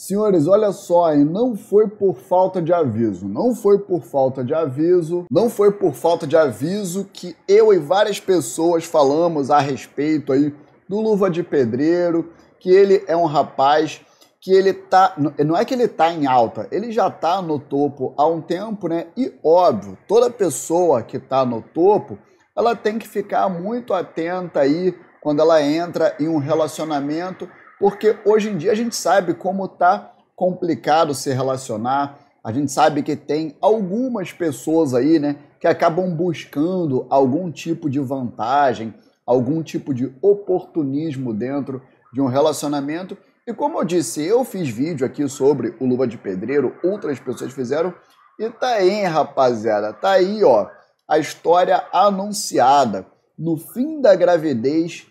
Senhores, olha só, aí, não foi por falta de aviso, não foi por falta de aviso, não foi por falta de aviso que eu e várias pessoas falamos a respeito aí do Luva de Pedreiro, que ele é um rapaz que ele tá, não é que ele tá em alta, ele já tá no topo há um tempo, né? E óbvio, toda pessoa que tá no topo, ela tem que ficar muito atenta aí quando ela entra em um relacionamento porque hoje em dia a gente sabe como está complicado se relacionar, a gente sabe que tem algumas pessoas aí, né, que acabam buscando algum tipo de vantagem, algum tipo de oportunismo dentro de um relacionamento. E como eu disse, eu fiz vídeo aqui sobre o Luva de Pedreiro, outras pessoas fizeram, e tá aí, rapaziada, tá aí, ó, a história anunciada. No fim da gravidez,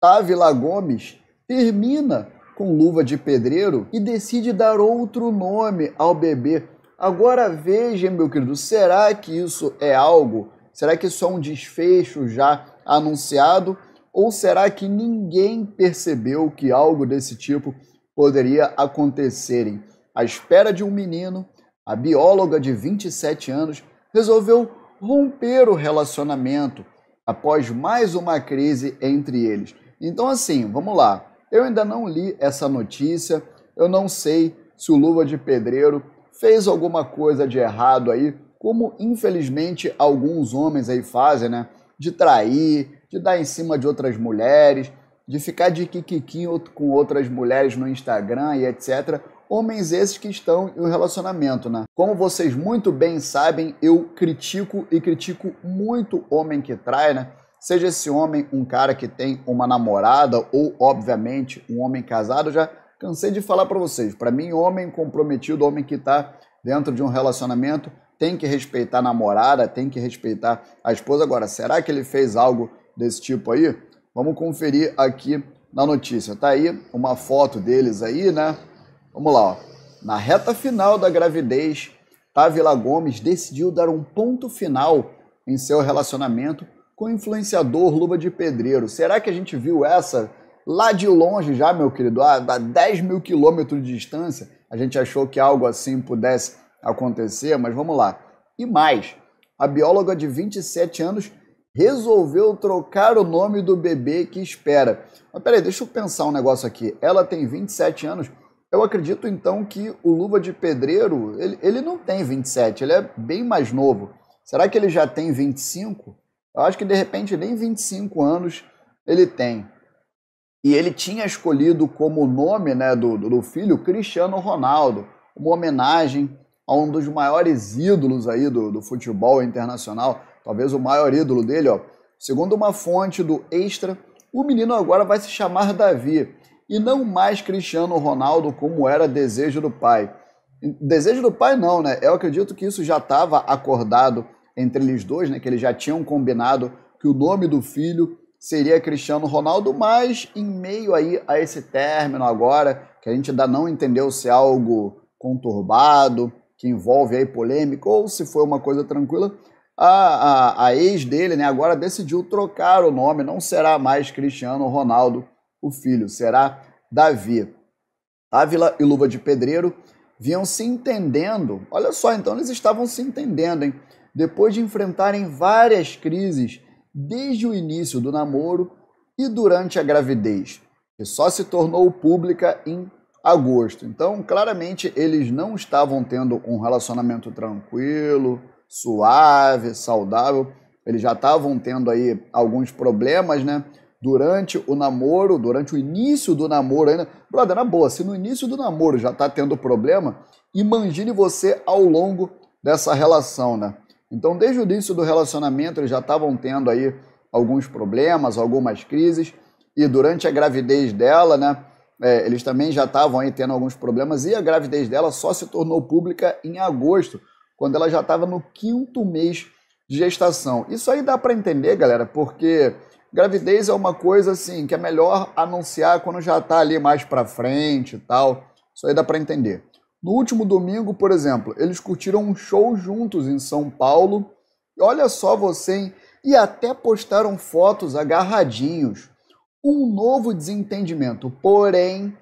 Távila Gomes termina com luva de pedreiro e decide dar outro nome ao bebê. Agora veja, meu querido, será que isso é algo? Será que isso é um desfecho já anunciado? Ou será que ninguém percebeu que algo desse tipo poderia acontecer? À espera de um menino, a bióloga de 27 anos resolveu romper o relacionamento após mais uma crise entre eles. Então, assim, vamos lá. Eu ainda não li essa notícia, eu não sei se o Luva de Pedreiro fez alguma coisa de errado aí, como infelizmente alguns homens aí fazem, né? De trair, de dar em cima de outras mulheres, de ficar de kikiquinho com outras mulheres no Instagram e etc. Homens esses que estão em um relacionamento, né? Como vocês muito bem sabem, eu critico e critico muito homem que trai, né? Seja esse homem um cara que tem uma namorada ou, obviamente, um homem casado, já cansei de falar para vocês. Para mim, homem comprometido, homem que está dentro de um relacionamento, tem que respeitar a namorada, tem que respeitar a esposa. Agora, será que ele fez algo desse tipo aí? Vamos conferir aqui na notícia. Tá aí uma foto deles aí, né? Vamos lá, ó. Na reta final da gravidez, Tavila Gomes decidiu dar um ponto final em seu relacionamento com influenciador Luva de Pedreiro. Será que a gente viu essa lá de longe já, meu querido? A, a 10 mil quilômetros de distância, a gente achou que algo assim pudesse acontecer, mas vamos lá. E mais, a bióloga de 27 anos resolveu trocar o nome do bebê que espera. Mas peraí, deixa eu pensar um negócio aqui. Ela tem 27 anos. Eu acredito então que o Luva de Pedreiro, ele, ele não tem 27, ele é bem mais novo. Será que ele já tem 25? Eu acho que de repente nem 25 anos ele tem. E ele tinha escolhido como nome né, do, do filho Cristiano Ronaldo, uma homenagem a um dos maiores ídolos aí do, do futebol internacional, talvez o maior ídolo dele. Ó. Segundo uma fonte do Extra, o menino agora vai se chamar Davi e não mais Cristiano Ronaldo, como era desejo do pai. Desejo do pai, não, né? Eu acredito que isso já estava acordado entre eles dois, né, que eles já tinham combinado que o nome do filho seria Cristiano Ronaldo, mas em meio aí a esse término agora, que a gente ainda não entendeu se é algo conturbado, que envolve aí polêmica, ou se foi uma coisa tranquila, a, a, a ex dele né, agora decidiu trocar o nome, não será mais Cristiano Ronaldo o filho, será Davi. Ávila e Luva de Pedreiro vinham se entendendo, olha só, então eles estavam se entendendo, hein? depois de enfrentarem várias crises desde o início do namoro e durante a gravidez, que só se tornou pública em agosto. Então, claramente, eles não estavam tendo um relacionamento tranquilo, suave, saudável. Eles já estavam tendo aí alguns problemas, né? Durante o namoro, durante o início do namoro ainda. Brother, na boa, se no início do namoro já tá tendo problema, imagine você ao longo dessa relação, né? Então, desde o início do relacionamento, eles já estavam tendo aí alguns problemas, algumas crises, e durante a gravidez dela, né, é, eles também já estavam aí tendo alguns problemas, e a gravidez dela só se tornou pública em agosto, quando ela já estava no quinto mês de gestação. Isso aí dá para entender, galera, porque gravidez é uma coisa assim que é melhor anunciar quando já está ali mais para frente e tal. Isso aí dá para entender. No último domingo, por exemplo, eles curtiram um show juntos em São Paulo. Olha só você, hein? E até postaram fotos agarradinhos. Um novo desentendimento, porém,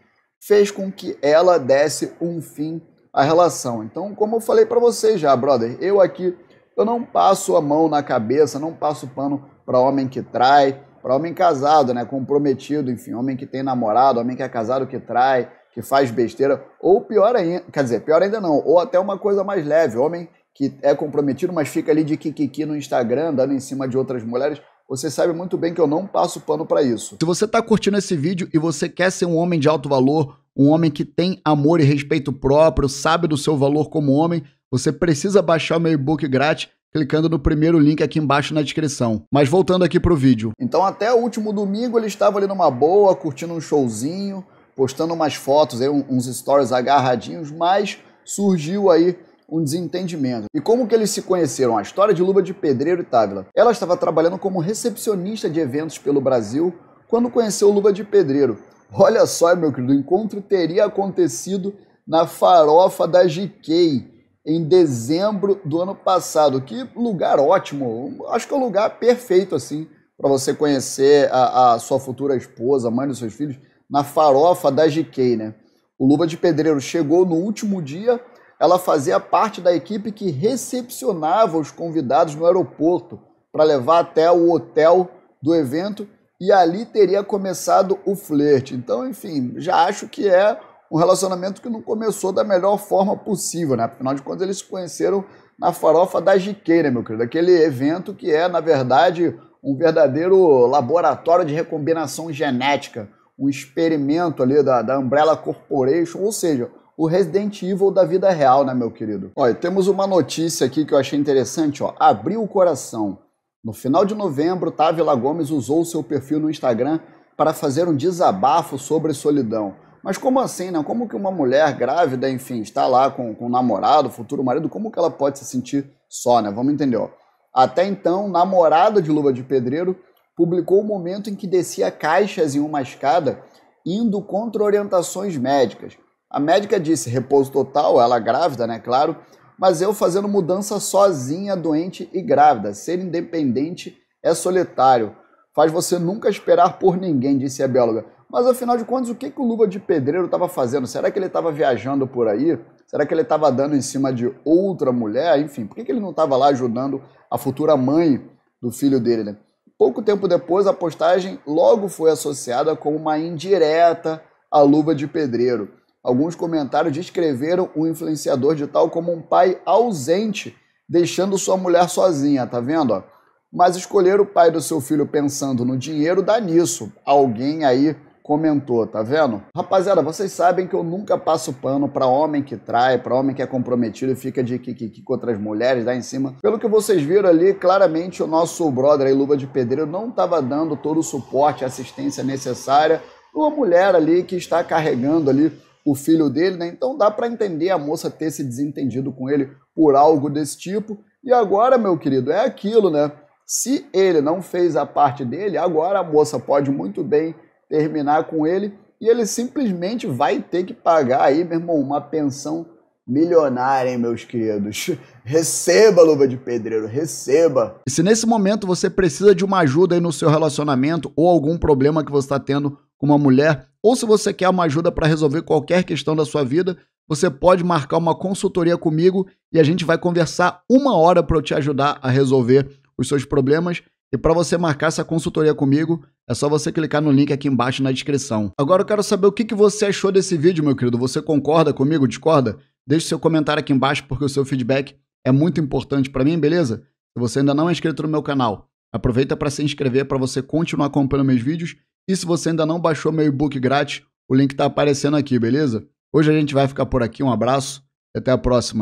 fez com que ela desse um fim à relação. Então, como eu falei para vocês já, brother, eu aqui eu não passo a mão na cabeça, não passo pano para homem que trai, para homem casado, né, comprometido, enfim, homem que tem namorado, homem que é casado que trai, que faz besteira, ou pior ainda, quer dizer, pior ainda não, ou até uma coisa mais leve, homem que é comprometido, mas fica ali de kikiki no Instagram, dando em cima de outras mulheres, você sabe muito bem que eu não passo pano para isso. Se você tá curtindo esse vídeo e você quer ser um homem de alto valor, um homem que tem amor e respeito próprio, sabe do seu valor como homem, você precisa baixar o meu e-book grátis clicando no primeiro link aqui embaixo na descrição. Mas voltando aqui pro vídeo. Então até o último domingo ele estava ali numa boa, curtindo um showzinho, postando umas fotos, aí, uns stories agarradinhos, mas surgiu aí um desentendimento. E como que eles se conheceram? A história de Luba de Pedreiro e Távila. Ela estava trabalhando como recepcionista de eventos pelo Brasil quando conheceu Luba de Pedreiro. Olha só, meu querido, o encontro teria acontecido na farofa da GK em dezembro do ano passado. Que lugar ótimo! Acho que é um lugar perfeito assim para você conhecer a, a sua futura esposa, mãe dos seus filhos na farofa da GK, né? O Luva de Pedreiro chegou no último dia, ela fazia parte da equipe que recepcionava os convidados no aeroporto para levar até o hotel do evento e ali teria começado o flerte. Então, enfim, já acho que é um relacionamento que não começou da melhor forma possível, né? Afinal de contas, eles se conheceram na farofa da né, meu querido. Aquele evento que é, na verdade, um verdadeiro laboratório de recombinação genética um experimento ali da, da Umbrella Corporation, ou seja, o Resident Evil da vida real, né, meu querido? Olha, temos uma notícia aqui que eu achei interessante, ó. Abriu o coração. No final de novembro, Távila Gomes usou seu perfil no Instagram para fazer um desabafo sobre solidão. Mas como assim, né? Como que uma mulher grávida, enfim, está lá com, com namorado, futuro marido, como que ela pode se sentir só, né? Vamos entender, ó. Até então, namorada de Luva de Pedreiro publicou o momento em que descia caixas em uma escada, indo contra orientações médicas. A médica disse repouso total, ela grávida, né? Claro, mas eu fazendo mudança sozinha, doente e grávida. Ser independente é solitário. Faz você nunca esperar por ninguém, disse a bióloga. Mas afinal de contas, o que, que o Luva de Pedreiro estava fazendo? Será que ele estava viajando por aí? Será que ele estava dando em cima de outra mulher? Enfim, por que, que ele não estava lá ajudando a futura mãe do filho dele, né? Pouco tempo depois, a postagem logo foi associada como uma indireta à luva de pedreiro. Alguns comentários descreveram o influenciador digital como um pai ausente, deixando sua mulher sozinha, tá vendo? Mas escolher o pai do seu filho pensando no dinheiro dá nisso. Alguém aí comentou, tá vendo? Rapaziada, vocês sabem que eu nunca passo pano para homem que trai, para homem que é comprometido e fica de kikiki com outras mulheres lá em cima. Pelo que vocês viram ali, claramente o nosso brother aí, Luva de Pedreiro, não estava dando todo o suporte, assistência necessária uma mulher ali que está carregando ali o filho dele, né? Então dá para entender a moça ter se desentendido com ele por algo desse tipo. E agora, meu querido, é aquilo, né? Se ele não fez a parte dele, agora a moça pode muito bem terminar com ele e ele simplesmente vai ter que pagar aí, meu irmão, uma pensão milionária, hein, meus queridos. Receba, luva de pedreiro, receba. E se nesse momento você precisa de uma ajuda aí no seu relacionamento ou algum problema que você está tendo com uma mulher, ou se você quer uma ajuda para resolver qualquer questão da sua vida, você pode marcar uma consultoria comigo e a gente vai conversar uma hora para eu te ajudar a resolver os seus problemas. E para você marcar essa consultoria comigo, é só você clicar no link aqui embaixo na descrição. Agora eu quero saber o que, você achou desse vídeo, meu querido. Você concorda comigo? Discorda? Deixe seu comentário aqui embaixo porque o seu feedback é muito importante para mim, beleza? Se você ainda não é inscrito no meu canal, aproveita para se inscrever para você continuar acompanhando meus vídeos. E se você ainda não baixou meu e-book grátis, o link está aparecendo aqui, beleza? Hoje a gente vai ficar por aqui. Um abraço e até a próxima.